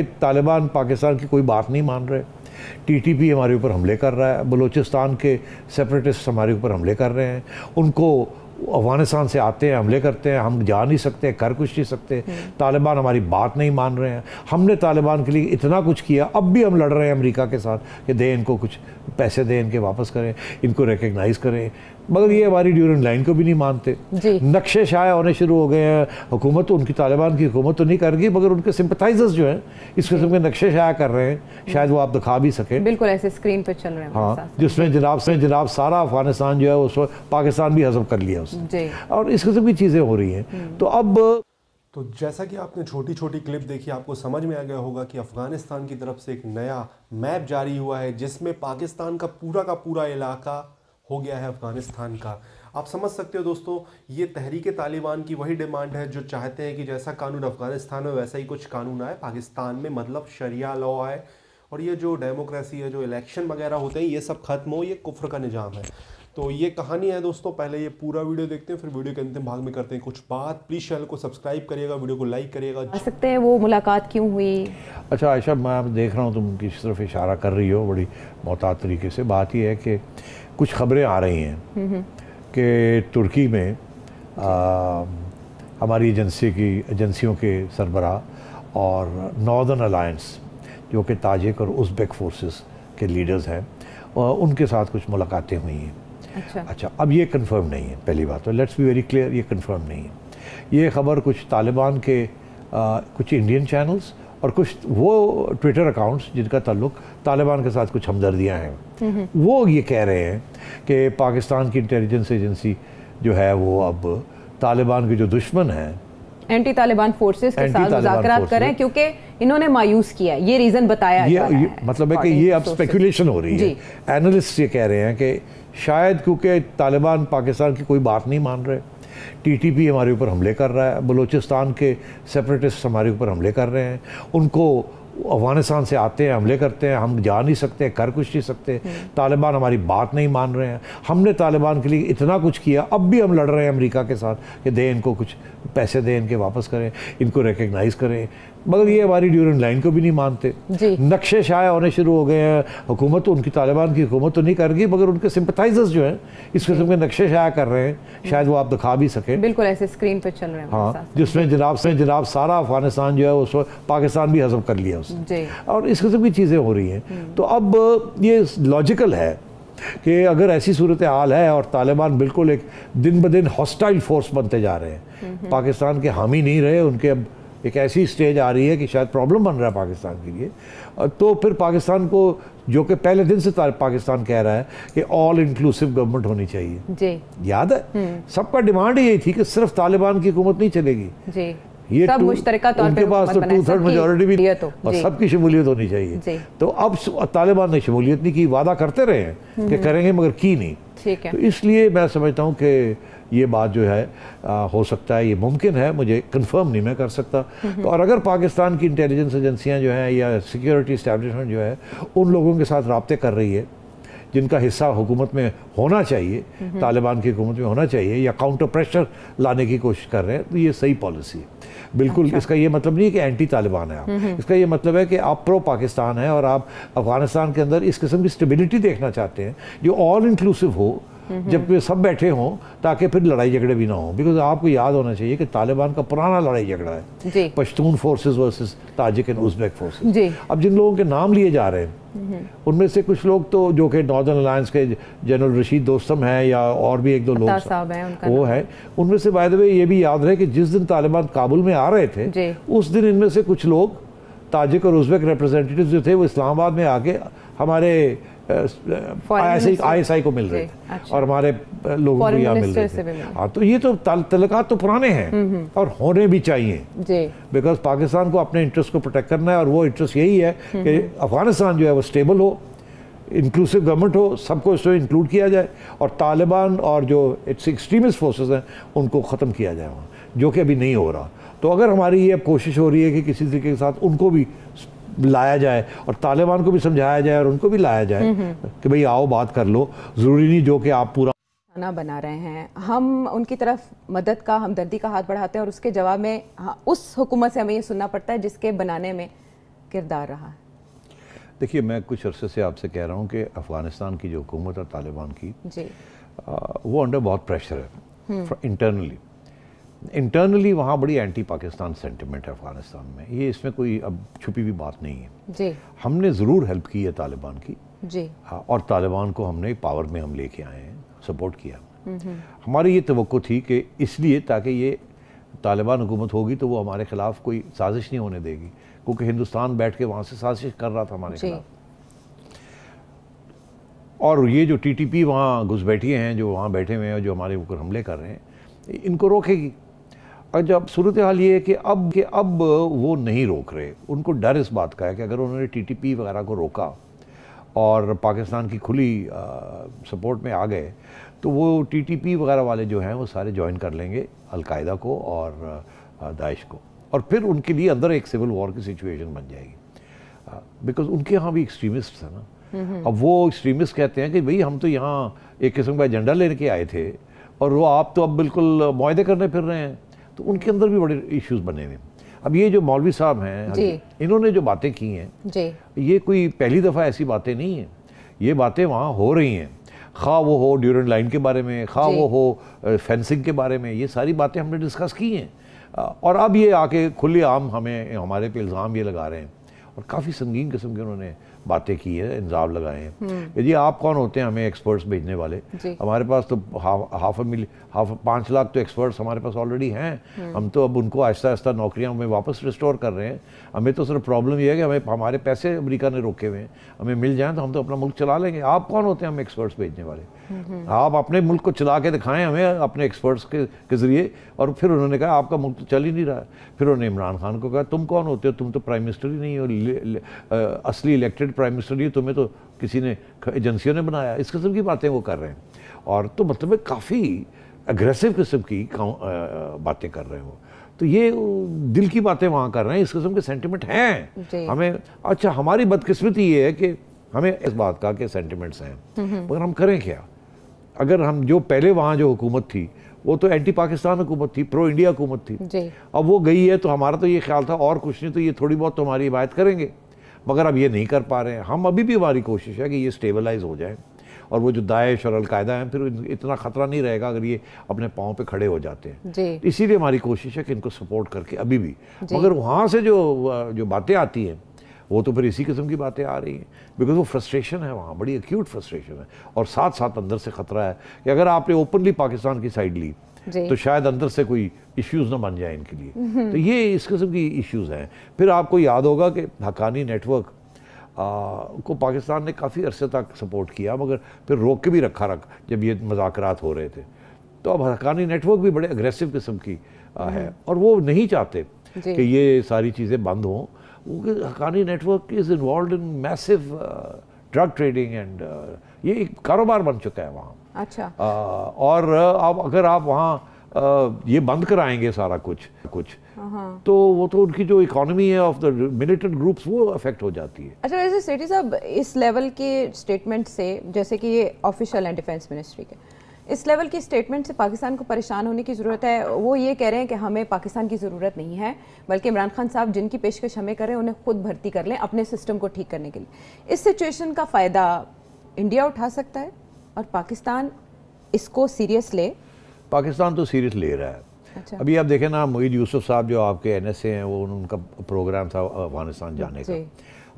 तालिबान पाकिस्तान की कोई बात नहीं मान रहे टीटीपी हमारे ऊपर हमले कर रहा है बलूचिस्तान के सेपरेटिस्ट हमारे ऊपर हमले कर रहे हैं उनको अफगानिस्तान से आते हैं हमले करते हैं हम जा नहीं सकते कर कुछ नहीं सकते हम्म। तालिबान हमारी बात नहीं मान रहे हैं हमने तालिबान के लिए इतना कुछ किया अब भी हम लड़ रहे हैं अमेरिका के साथ कि दें इनको कुछ पैसे दें इनके वापस करें इनको रिकगनाइज़ करें मगर ये हमारी ड्यूरेंट लाइन को भी नहीं मानते नक्शे शाया होने शुरू हो गए हैं हुकूमत तो उनकी तालिबान की हुकूमत तो नहीं करेगी मगर उनके सिंपथाइजर्स जो हैं इस किस्म के नक्शे शाया कर रहे हैं शायद वो आप दिखा भी सकें बिल्कुल ऐसे स्क्रीन पर चल रहे हैं हाँ जिसमें जनाब से जनाब सारा अफगानिस्तान जो है उस पाकिस्तान भी हजम कर लिया उसने और इस किस्म की चीज़ें हो रही हैं हम्म। तो अब तो जैसा कि आपने छोटी छोटी क्लिप देखी आपको समझ में आ गया होगा कि अफ़गानिस्तान की तरफ से एक नया मैप जारी हुआ है जिसमें पाकिस्तान का पूरा का पूरा इलाका हो गया है अफ़गानिस्तान का आप समझ सकते हो दोस्तों ये तहरीक तालिबान की वही डिमांड है जो चाहते हैं कि जैसा कानून अफ़गानिस्तान में वैसा ही कुछ कानून आए पाकिस्तान में मतलब शरिया लॉ आए और ये जो डेमोक्रेसी है जो इलेक्शन वगैरह होते हैं ये सब खत्म हो ये कुफर का निज़ाम है तो ये कहानी है दोस्तों पहले ये पूरा वीडियो देखते हैं फिर वीडियो के अंतिम भाग में करते हैं कुछ बात प्लीज़ चैनल को सब्सक्राइब करिएगा वीडियो को लाइक करिएगा जा सकते हैं वो मुलाकात क्यों हुई अच्छा आयशा मैं आप देख रहा हूँ तुम किस तरफ इशारा कर रही हो बड़ी मोहतात तरीके से बात यह है कि कुछ खबरें आ रही हैं कि तुर्की में आ, हमारी एजेंसी की एजेंसियों के सरबरा और नॉर्दर्न अलायंस जो कि ताजिक और उजबेक फोर्सेस के लीडर्स हैं उनके साथ कुछ मुलाकातें हुई हैं अच्छा अच्छा अब ये कंफर्म नहीं है पहली बात तो लेट्स बी वेरी क्लियर ये कंफर्म नहीं है ये खबर कुछ तालिबान के आ, कुछ इंडियन चैनल्स और कुछ वो ट्विटर अकाउंट्स जिनका ताल्लुक तालिबान के साथ कुछ हमदर्दियाँ हैं वो ये कह रहे हैं कि पाकिस्तान की इंटेलिजेंस एजेंसी जो है वो अब तालिबान के जो दुश्मन हैं एंटी तालिबान फोर्सेस के साथ मुजाकरात करें क्योंकि इन्होंने मायूस किया ये रीज़न बताया ये, ये है। मतलब है कि ये अब स्पेकुलेशन हो रही है एनालिस्ट ये कह रहे हैं कि शायद क्योंकि तालिबान पाकिस्तान की कोई बात नहीं मान रहे टीटीपी हमारे ऊपर हमले कर रहा है बलूचिस्तान के सेपरेटिस्ट हमारे ऊपर हमले कर रहे हैं उनको अफगानिस्तान से आते हैं हमले करते हैं हम जा नहीं सकते कर कुछ नहीं सकते हम्म। तालिबान हमारी बात नहीं मान रहे हैं हमने तालिबान के लिए इतना कुछ किया अब भी हम लड़ रहे हैं अमेरिका के साथ कि दें इनको कुछ पैसे दें इनके वापस करें इनको रिकगनाइज़ करें मगर ये हमारी ड्यूरेंट लाइन को भी नहीं मानते नक्शे शाया होने शुरू हो गए हैं हुकूमत तो उनकी तालिबान की हुकूमत तो नहीं करेगी मगर उनके सिंपथाइजर्स जो हैं इस किस्म के नक्शे शाया कर रहे हैं शायद वो आप दिखा भी सकें बिल्कुल ऐसे स्क्रीन पर चल रहे हैं हाँ जिसमें जनाब से जनाब सारा अफगानिस्तान जो है उस पाकिस्तान भी हजम कर लिया उससे और इस किस्म की चीज़ें हो रही हैं हम्म। तो अब ये लॉजिकल है कि अगर ऐसी सूरत हाल है और तालिबान बिल्कुल एक दिन ब दिन हॉस्टाइल फोर्स बनते जा रहे हैं हम्म, हम्म। पाकिस्तान के हामी नहीं रहे उनके अब एक ऐसी स्टेज आ रही है कि शायद प्रॉब्लम बन रहा है पाकिस्तान के लिए तो फिर पाकिस्तान को जो कि पहले दिन से पाकिस्तान कह रहा है कि ऑल इंक्लूसिव गवर्नमेंट होनी चाहिए जी याद है सबका डिमांड यही थी कि सिर्फ तालिबान की हुकूमत नहीं चलेगी जी ये सब मुश्तरका तौर पास तो टू थर्ड मेजोरिटी भी तो। और सबकी शमूलियत होनी चाहिए तो अब तालिबान ने शमूलियत नहीं की वादा करते रहे हैं कि हम्म। करेंगे मगर की नहीं तो इसलिए मैं समझता हूँ कि ये बात जो है आ, हो सकता है ये मुमकिन है मुझे कंफर्म नहीं मैं कर सकता तो और अगर पाकिस्तान की इंटेलिजेंस एजेंसियाँ जो हैं या सिक्योरिटी इस्टेब्लिशमेंट जो है उन लोगों के साथ रबते कर रही है जिनका हिस्सा हुकूमत में होना चाहिए तालिबान की हुकूमत में होना चाहिए या काउंटर प्रेशर लाने की कोशिश कर रहे हैं तो ये सही पॉलिसी है बिल्कुल अच्छा। इसका ये मतलब नहीं है कि एंटी तालिबान है आप इसका ये मतलब है कि आप प्रो पाकिस्तान हैं और आप अफगानिस्तान के अंदर इस किस्म की स्टेबिलिटी देखना चाहते हैं जो ऑल इंक्लूसिव हो जब वे सब बैठे हों ताकि फिर लड़ाई झगड़े भी ना हो बिकॉज आपको याद होना चाहिए कि तालिबान का पुराना लड़ाई झगड़ा है Pashtun forces versus Tajik and Uzbek forces अब जिन लोगों के नाम लिए जा रहे हैं हम्म। उनमें से कुछ लोग तो जो कि नॉर्दर्न अलायंस के जनरल रशीद दोस्तम हैं या और भी एक दो लोग हैं वो है उनमें से बाय द वे ये भी याद रहे कि जिस दिन तालिबान काबुल में आ रहे थे उस दिन इनमें से कुछ लोग ताजिक और उज्बेक रिप्रेजेंटेटिव जो थे वो इस्लामाबाद में आके हमारे आई एस आई को मिल रहे थे अच्छा। और हमारे लोगों को यहाँ मिल रहे थे हाँ तो ये तो तलकात तो पुराने हैं हम्म, हम्म। और होने भी चाहिए बिकॉज पाकिस्तान को अपने इंटरेस्ट को प्रोटेक्ट करना है और वो इंटरेस्ट यही है हम्म, कि अफगानिस्तान जो है वो स्टेबल हो इंक्लूसिव गवर्नमेंट हो सबको इसमें इंक्लूड किया जाए और तालिबान और जो इट्स एक्सट्रीमिस्ट फोर्सेज हैं उनको ख़त्म किया जाए वहाँ जो कि अभी नहीं हो रहा तो अगर हमारी ये कोशिश हो रही है कि किसी तरीके के साथ उनको भी लाया जाए और तालिबान को भी समझाया जाए और उनको भी लाया जाए हम्म, हम्म। कि भाई आओ बात कर लो ज़रूरी नहीं जो कि आप पूरा खाना बना रहे हैं हम उनकी तरफ मदद का हमदर्दी का हाथ बढ़ाते हैं और उसके जवाब में हाँ, उस हुकूमत से हमें ये सुनना पड़ता है जिसके बनाने में किरदार रहा है देखिए मैं कुछ अरसे से आपसे कह रहा हूँ कि अफ़गानिस्तान की जो हुकूमत है तालिबान की जी आ, वो अंडर बहुत प्रेशर है इंटरनली हम्म। इंटरनली वहाँ बड़ी एंटी पाकिस्तान सेंटिमेंट है अफगानिस्तान में ये इसमें कोई अब छुपी हुई बात नहीं है जी हमने ज़रूर हेल्प की है तालिबान की जी हाँ, और तालिबान को हमने पावर में हम लेके आए हैं सपोर्ट किया हमारी ये तो थी कि इसलिए ताकि ये तालिबान हुकूमत होगी तो वो हमारे खिलाफ कोई साजिश नहीं होने देगी क्योंकि हिंदुस्तान बैठ के वहाँ से साजिश कर रहा था हमारे खिलाफ और ये जो टीटीपी वहाँ घुस बैठिए हैं जो वहाँ बैठे हुए हैं जो हमारे ऊपर हमले कर रहे हैं इनको रोकेगी और जब सूरत हाल ये है कि अब कि अब वो नहीं रोक रहे उनको डर इस बात का है कि अगर उन्होंने टीटीपी वगैरह को रोका और पाकिस्तान की खुली आ, सपोर्ट में आ गए तो वो टीटीपी वगैरह वाले जो हैं वो सारे ज्वाइन कर लेंगे अलकायदा को और दाइश को और फिर उनके लिए अंदर एक सिविल वॉर की सिचुएशन बन जाएगी बिकॉज उनके यहाँ भी एक्सट्रीमिस्ट है ना अब वो एक्सट्रीमिस्ट कहते हैं कि भाई हम तो यहाँ एक किस्म का एजेंडा लेने के आए थे और वो आप तो अब बिल्कुल माहे करने फिर रहे हैं तो उनके अंदर भी बड़े इश्यूज बने हुए अब ये जो मौलवी साहब हैं हाँ इन्होंने जो बातें की हैं ये कोई पहली दफ़ा ऐसी बातें नहीं हैं ये बातें वहाँ हो रही हैं खा वो हो ड्यूरेंट लाइन के बारे में खा वो हो फेंसिंग के बारे में ये सारी बातें हमने डिस्कस की हैं और अब ये आके खुले आम हमें हमारे पे इल्ज़ाम ये लगा रहे हैं और काफ़ी संगीन किस्म के उन्होंने बातें की हैं इंज़ाम लगाए हैं कि हम्म। जी आप कौन होते हैं हमें एक्सपर्ट्स भेजने वाले हमारे पास तो हाफ हाफ मिली हाफ पाँच लाख तो एक्सपर्ट्स हमारे पास ऑलरेडी हैं हम्म। हम तो अब उनको आहिस्ता आहिस्ता नौकरियाँ हमें वापस रिस्टोर कर रहे हैं हमें तो सिर्फ प्रॉब्लम यह है कि हमें हमारे पैसे अमरीका ने रोके हुए हैं हमें मिल जाएँ तो हम तो अपना मुल्क चला लेंगे आप कौन होते हैं हम एक्सपर्ट्स भेजने वाले हम्म। आप अपने मुल्क को चला के दिखाएं हमें अपने एक्सपर्ट्स के, के ज़रिए और फिर उन्होंने कहा आपका मुल्क तो चल ही नहीं रहा फिर उन्होंने इमरान खान को कहा तुम कौन होते हो तुम तो प्राइम मिनिस्टर ही नहीं हो असली इलेक्टेड रिटायर्ड प्राइम मिनिस्टर नहीं तुम्हें तो, तो किसी ने एजेंसियों ने बनाया इस किस्म की बातें वो कर रहे हैं और तो मतलब काफ़ी अग्रेसिव किस्म की बातें कर रहे हैं वो तो ये दिल की बातें वहाँ कर रहे हैं इस किस्म के सेंटिमेंट हैं हमें अच्छा हमारी बदकिस्मती ये है कि हमें इस बात का कि सेंटिमेंट्स हैं हम्म, हम्म। मगर हम करें क्या अगर हम जो पहले वहाँ जो हुकूमत थी वो तो एंटी पाकिस्तान हुकूमत थी प्रो इंडिया हुकूमत थी अब वो गई है तो हमारा तो ये ख्याल था और कुछ नहीं तो ये थोड़ी बहुत तो हमारी हिमायत करेंगे मगर अब ये नहीं कर पा रहे हैं हम अभी भी हमारी कोशिश है कि ये स्टेबलाइज हो जाए और वो जो दाइश और अलकायदा हैं फिर इतना ख़तरा नहीं रहेगा अगर ये अपने पाँव पे खड़े हो जाते हैं इसीलिए हमारी कोशिश है कि इनको सपोर्ट करके अभी भी मगर वहाँ से जो जो बातें आती हैं वो तो फिर इसी किस्म की बातें आ रही हैं बिकॉज वो फ्रस्ट्रेशन है वहाँ बड़ी एक्यूट फ्रस्ट्रेशन है और साथ साथ अंदर से खतरा है कि अगर आपने ओपनली पाकिस्तान की साइड ली तो शायद अंदर से कोई इश्यूज ना बन जाए इनके लिए तो ये इस किस्म की इश्यूज हैं फिर आपको याद होगा कि हकानी नेटवर्क को पाकिस्तान ने काफ़ी अरसे तक सपोर्ट किया मगर फिर रोक के भी रखा रख जब ये मजाक हो रहे थे तो अब हकानी नेटवर्क भी बड़े अग्रेसिव किस्म की है हम्म। और वो नहीं चाहते कि ये सारी चीज़ें बंद हों Haqqani network is involve in massive drug trading and ये एक कारोबार बन चुका है वहाँ अच्छा आ, और uh, आप अगर आप वहाँ uh, ये बंद कराएंगे सारा कुछ कुछ हाँ, हाँ। तो वो तो उनकी जो इकोनॉमी है ऑफ द मिलिटेंट ग्रुप्स वो अफेक्ट हो जाती है अच्छा वैसे सेठी साहब इस लेवल के स्टेटमेंट से जैसे कि ये ऑफिशियल है डिफेंस मिनिस्ट्री के इस लेवल की स्टेटमेंट से पाकिस्तान को परेशान होने की ज़रूरत है वो ये कह रहे हैं कि हमें पाकिस्तान की ज़रूरत नहीं है बल्कि इमरान खान साहब जिनकी पेशकश हमें करें उन्हें खुद भर्ती कर लें अपने सिस्टम को ठीक करने के लिए इस सिचुएशन का फ़ायदा इंडिया उठा सकता है और पाकिस्तान इसको सीरियस ले पाकिस्तान तो सीरियस ले रहा है अच्छा। अभी आप देखें ना मोईद यूसुफ साहब जो आपके एन हैं वो उनका प्रोग्राम था अफगानिस्तान जाने का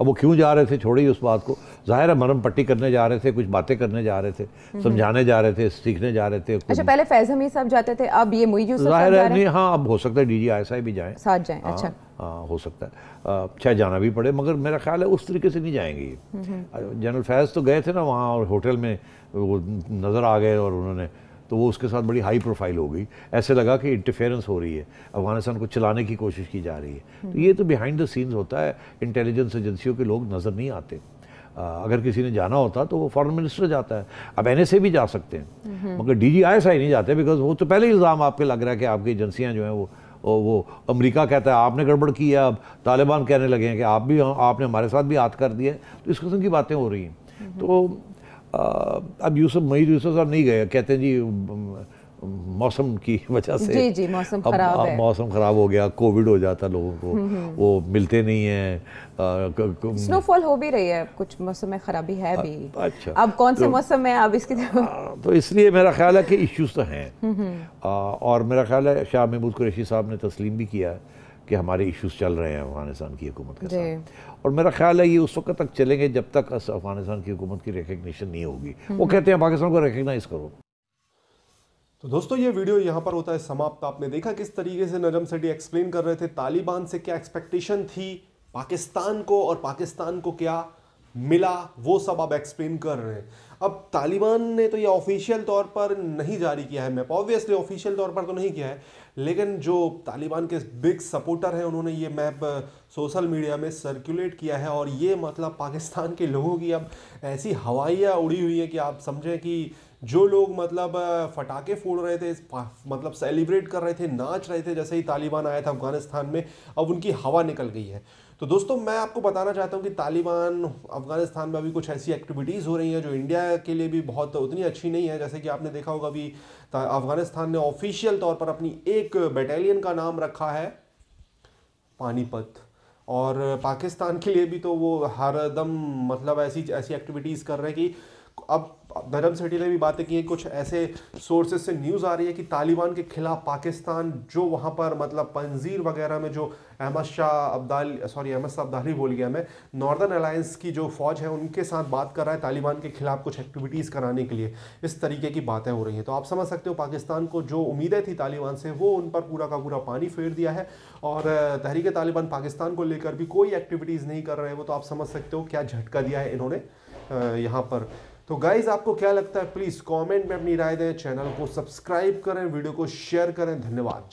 अब वो क्यों जा रहे थे ही उस बात को जाहिर है मरम पट्टी करने जा रहे थे कुछ बातें करने जा रहे थे हम्म, हम्म। समझाने जा रहे थे सीखने जा रहे थे अच्छा पहले फैज हमीद साहब जाते थे अब ये मुई जाहिर है नहीं हाँ अब हो सकता है डी जी आई आई भी जाए साथ जाए हाँ, अच्छा हाँ हो सकता है चाहे जाना भी पड़े मगर मेरा ख्याल है उस तरीके से नहीं जाएंगे हम्म, जनरल फैज तो गए थे ना वहाँ और होटल में वो नज़र आ गए और उन्होंने तो वो उसके साथ बड़ी हाई प्रोफाइल हो गई ऐसे लगा कि इंटरफेरेंस हो रही है अफगानिस्तान को चलाने की कोशिश की जा रही है तो ये तो बिहाइंड द सीन्स होता है इंटेलिजेंस एजेंसियों के लोग नज़र नहीं आते अगर किसी ने जाना होता तो वो फ़ॉरन मिनिस्टर जाता है अब एन भी जा सकते हैं हम्म। मगर D G I S I नहीं जाते बिकॉज वो तो पहले इल्ज़ाम आपके लग रहा है कि आपकी एजेंसियाँ जो हैं वो वो अमेरिका कहता है आपने गड़बड़ की है अब तालिबान कहने लगे हैं कि आप भी आपने हमारे साथ भी हाथ कर दिया तो इस किस्म की बातें हो रही हैं हम्म। तो अब यूसुफ मईद यूसुफ साहब नहीं गए कहते हैं जी मौसम की वजह से जी जी मौसम खराब है मौसम खराब हो गया कोविड हो जाता लोगों को हम्म, हम्म। वो मिलते नहीं है स्नोफॉल हो भी रही है कुछ मौसम में खराबी है भी अच्छा अब कौन से तो- मौसम में अब इसकी तरफ तो इसलिए मेरा ख्याल है कि इश्यूज तो हैं हम्म, और मेरा ख्याल है शाह महमूद कुरैशी साहब ने तस्लीम भी किया है कि हमारे इश्यूज चल रहे हैं अफगानिस्तान की हुकूमत के साथ और मेरा ख्याल है ये उस वक्त तक चलेंगे जब तक अफगानिस्तान की हुकूमत की रिकग्निशन नहीं होगी हम्म। वो कहते हैं पाकिस्तान को रिकग्नाइज करो तो दोस्तों ये वीडियो यहाँ पर होता है समाप्त आपने देखा किस तरीके से नजम सेटी एक्सप्लेन कर रहे थे तालिबान से क्या एक्सपेक्टेशन थी पाकिस्तान को और पाकिस्तान को क्या मिला वो सब अब एक्सप्लेन कर रहे हैं अब तालिबान ने तो ये ऑफिशियल तौर पर नहीं जारी किया है मैप ऑब्वियसली ऑफिशियल तौर पर तो नहीं किया है लेकिन जो तालिबान के बिग सपोर्टर हैं उन्होंने ये मैप सोशल मीडिया में सर्कुलेट किया है और ये मतलब पाकिस्तान के लोगों की अब ऐसी हवाइयाँ उड़ी हुई हैं कि आप समझें कि जो लोग मतलब फटाके फोड़ रहे थे मतलब सेलिब्रेट कर रहे थे नाच रहे थे जैसे ही तालिबान आया था अफगानिस्तान में अब उनकी हवा निकल गई है तो दोस्तों मैं आपको बताना चाहता हूँ कि तालिबान अफगानिस्तान में अभी कुछ ऐसी एक्टिविटीज़ हो रही हैं जो इंडिया के लिए भी बहुत उतनी अच्छी नहीं है जैसे कि आपने देखा होगा अभी अफगानिस्तान ने ऑफिशियल तौर पर अपनी एक बटालियन का नाम रखा है पानीपत और पाकिस्तान के लिए भी तो वो हर दम मतलब ऐसी ऐसी एक्टिविटीज़ कर रहे हैं कि अब धर्म सेठी ने भी बातें की हैं कुछ ऐसे सोर्सेज से न्यूज़ आ रही है कि तालिबान के खिलाफ पाकिस्तान जो वहाँ पर मतलब पंजीर वगैरह में जो अहमद शाह अब्दाल सॉरी अहमद शाह अब्दाली बोल गया मैं नॉर्दर्न अलायंस की जो फ़ौज है उनके साथ बात कर रहा है तालिबान के खिलाफ कुछ एक्टिविटीज़ कराने के लिए इस तरीके की बातें हो रही हैं तो आप समझ सकते हो पाकिस्तान को जो उम्मीदें थी तालिबान से वो उन पर पूरा का पूरा पानी फेर दिया है और तहरीक तालिबान पाकिस्तान को लेकर भी कोई एक्टिविटीज़ नहीं कर रहे हैं वो तो आप समझ सकते हो क्या झटका दिया है इन्होंने यहाँ पर तो गाइज आपको क्या लगता है प्लीज़ कमेंट में अपनी राय दें चैनल को सब्सक्राइब करें वीडियो को शेयर करें धन्यवाद